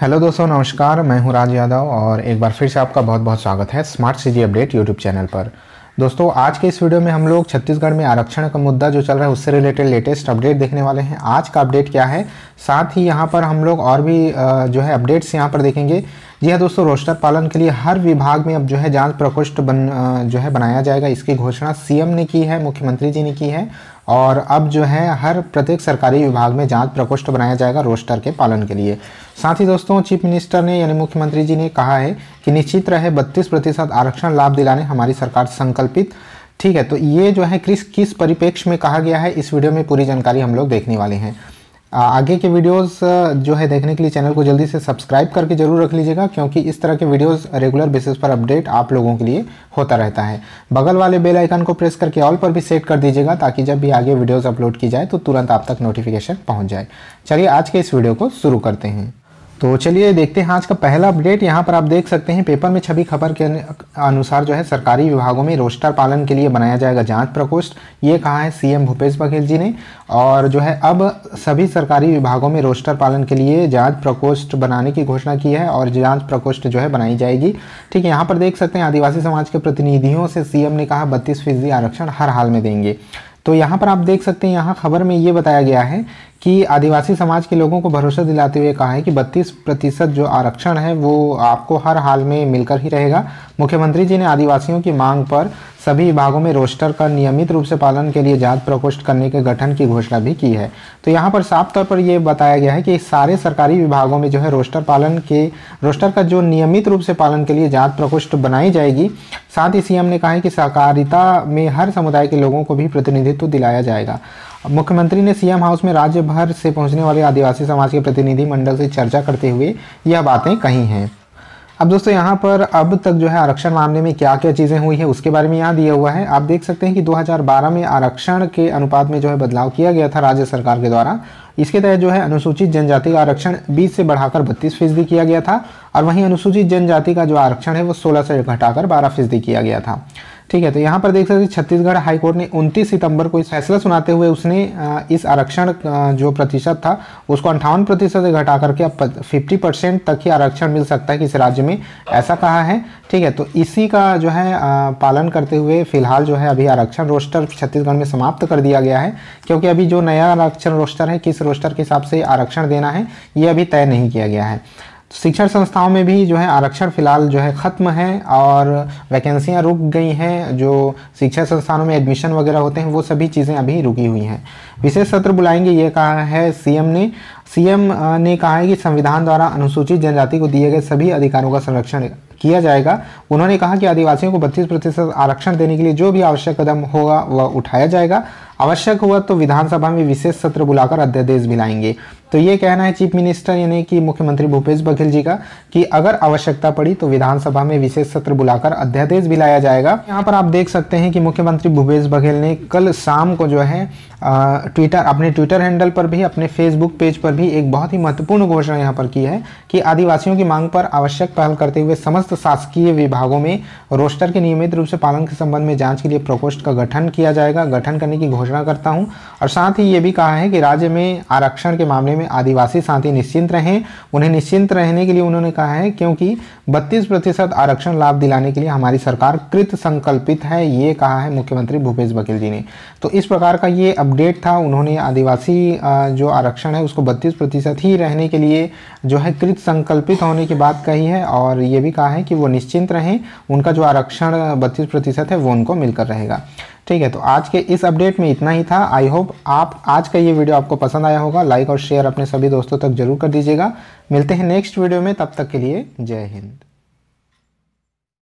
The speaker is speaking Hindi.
हेलो दोस्तों नमस्कार मैं हूं राज यादव और एक बार फिर से आपका बहुत बहुत स्वागत है smart city update YouTube channel पर दोस्तों आज के इस वीडियो में हम लोग छत्तीसगढ़ में आरक्षण का मुद्दा जो चल रहा है उससे रिलेटेड लेटेस्ट अपडेट देखने वाले हैं आज का अपडेट क्या है साथ ही यहाँ पर हम लोग और भी जो है अपडेट्स यहाँ पर देखेंगे जी हाँ दोस्तों रोस्टर पालन के लिए हर विभाग में अब जो है जांच प्रकोष्ठ बन जो है बनाया जाएगा इसकी घोषणा सीएम ने की है मुख्यमंत्री जी ने की है और अब जो है हर प्रत्येक सरकारी विभाग में जांच प्रकोष्ठ बनाया जाएगा रोस्टर के पालन के लिए साथ ही दोस्तों चीफ मिनिस्टर ने यानी मुख्यमंत्री जी ने कहा है कि निश्चित रहे बत्तीस प्रतिशत आरक्षण लाभ दिलाने हमारी सरकार संकल्पित ठीक है तो ये जो है किस किस परिपेक्ष में कहा गया है इस वीडियो में पूरी जानकारी हम लोग देखने वाले हैं आगे के वीडियोस जो है देखने के लिए चैनल को जल्दी से सब्सक्राइब करके जरूर रख लीजिएगा क्योंकि इस तरह के वीडियोस रेगुलर बेसिस पर अपडेट आप लोगों के लिए होता रहता है बगल वाले बेल आइकन को प्रेस करके ऑल पर भी सेट कर दीजिएगा ताकि जब भी आगे वीडियोस अपलोड की जाए तो तुरंत आप तक नोटिफिकेशन पहुंच जाए चलिए आज के इस वीडियो को शुरू करते हैं तो चलिए देखते हैं आज का पहला अपडेट यहाँ पर आप देख सकते हैं पेपर में छवि खबर के अनुसार जो है सरकारी विभागों में रोस्टर पालन के लिए बनाया जाएगा जांच प्रकोष्ठ ये कहा है सीएम भूपेश बघेल जी ने और जो है अब सभी सरकारी विभागों में रोस्टर पालन के लिए जांच प्रकोष्ठ बनाने की घोषणा की है और जाँच प्रकोष्ठ जो है बनाई जाएगी ठीक है यहाँ पर देख सकते हैं आदिवासी समाज के प्रतिनिधियों से सीएम ने कहा बत्तीस आरक्षण हर हाल में देंगे तो यहाँ पर आप देख सकते हैं यहाँ खबर में ये बताया गया है कि आदिवासी समाज के लोगों को भरोसा दिलाते हुए कहा है कि 32 प्रतिशत जो आरक्षण है वो आपको हर हाल में मिलकर ही रहेगा मुख्यमंत्री जी ने आदिवासियों की मांग पर सभी विभागों में रोस्टर का नियमित रूप से पालन के लिए जांच प्रकोष्ठ करने के गठन की घोषणा भी की है तो यहाँ पर साफ तौर पर यह बताया गया है कि सारे सरकारी विभागों में जो है रोस्टर पालन के रोस्टर का जो नियमित रूप से पालन के लिए जांच प्रकोष्ठ बनाई जाएगी साथ ही सीएम ने कहा है कि सहकारिता में हर समुदाय के लोगों को भी प्रतिनिधित्व दिलाया जाएगा मुख्यमंत्री ने सीएम हाउस में राज्य भर से पहुंचने वाले आदिवासी समाज के प्रतिनिधि मंडल से चर्चा करते हुए यह बातें कही हैं अब दोस्तों यहाँ पर अब तक जो है आरक्षण मामले में क्या क्या चीज़ें हुई है उसके बारे में यहाँ दिया हुआ है आप देख सकते हैं कि 2012 में आरक्षण के अनुपात में जो है बदलाव किया गया था राज्य सरकार के द्वारा इसके तहत जो है अनुसूचित जनजाति का आरक्षण 20 से बढ़ाकर बत्तीस फीसदी किया गया था और वहीं अनुसूचित जनजाति का जो आरक्षण है वो सोलह से घटाकर बारह फीसदी किया गया था ठीक है तो यहाँ पर देख सकते हैं छत्तीसगढ़ हाईकोर्ट ने 29 सितंबर को इस फैसला सुनाते हुए उसने इस आरक्षण जो प्रतिशत था उसको अंठावन प्रतिशत घटा करके अब फिफ्टी परसेंट तक ही आरक्षण मिल सकता है किसी राज्य में ऐसा कहा है ठीक है तो इसी का जो है पालन करते हुए फिलहाल जो है अभी आरक्षण रोस्टर छत्तीसगढ़ में समाप्त कर दिया गया है क्योंकि अभी जो नया आरक्षण रोस्टर है किस रोस्टर के हिसाब से आरक्षण देना है ये अभी तय नहीं किया गया है शिक्षण संस्थाओं में भी जो है आरक्षण फ़िलहाल जो है ख़त्म है और वैकेंसियां रुक गई हैं जो शिक्षा संस्थानों में एडमिशन वगैरह होते हैं वो सभी चीज़ें अभी रुकी हुई हैं विशेष सत्र बुलाएंगे ये कहा है सीएम ने सीएम ने कहा है कि संविधान द्वारा अनुसूचित जनजाति को दिए गए सभी अधिकारों का संरक्षण किया जाएगा उन्होंने कहा कि आदिवासियों को बत्तीस प्रतिशत आरक्षण देने के लिए जो भी आवश्यक कदम होगा वह उठाया जाएगा आवश्यक हुआ तो विधानसभा में विशेष सत्र बुलाकर अध्यादेश भी लाएंगे तो ये कहना है चीफ मिनिस्टर यानी कि मुख्यमंत्री भूपेश बघेल जी का कि अगर आवश्यकता पड़ी तो विधानसभा में विशेष सत्र बुलाकर अध्यादेश भी लाया जाएगा यहाँ पर आप देख सकते हैं कि मुख्यमंत्री भूपेश बघेल ने कल शाम को जो है ट्विटर अपने ट्विटर हैंडल पर भी अपने फेसबुक पेज पर भी एक बहुत ही महत्वपूर्ण घोषणा यहाँ पर की है कि आदिवासियों की मांग पर आवश्यक पहल करते हुए समस्त शासकीय विभागों में रोस्टर के नियमित रूप से पालन के संबंध में जांच के लिए प्रकोष्ठ का गठन किया जाएगा गठन करने की घोषणा घोषणा करता हूं और साथ ही ये भी कहा है कि राज्य में आरक्षण के मामले में आदिवासी साथी निश्चिंत रहें उन्हें निश्चिंत रहने के लिए उन्होंने कहा है क्योंकि बत्तीस प्रतिशत आरक्षण लाभ दिलाने के लिए हमारी सरकार कृत संकल्पित है ये कहा है मुख्यमंत्री भूपेश बघेल जी ने तो इस प्रकार का ये अपडेट था उन्होंने आदिवासी जो आरक्षण है उसको बत्तीस ही रहने के लिए जो है कृत संकल्पित होने की बात कही है और ये भी कहा है कि वो निश्चिंत रहें उनका जो आरक्षण बत्तीस प्रतिशत है वो उनको मिलकर रहेगा ठीक है तो आज के इस अपडेट में इतना ही था आई होप आप आज का ये वीडियो आपको पसंद आया होगा लाइक और शेयर अपने सभी दोस्तों तक जरूर कर दीजिएगा मिलते हैं नेक्स्ट वीडियो में तब तक के लिए जय हिंद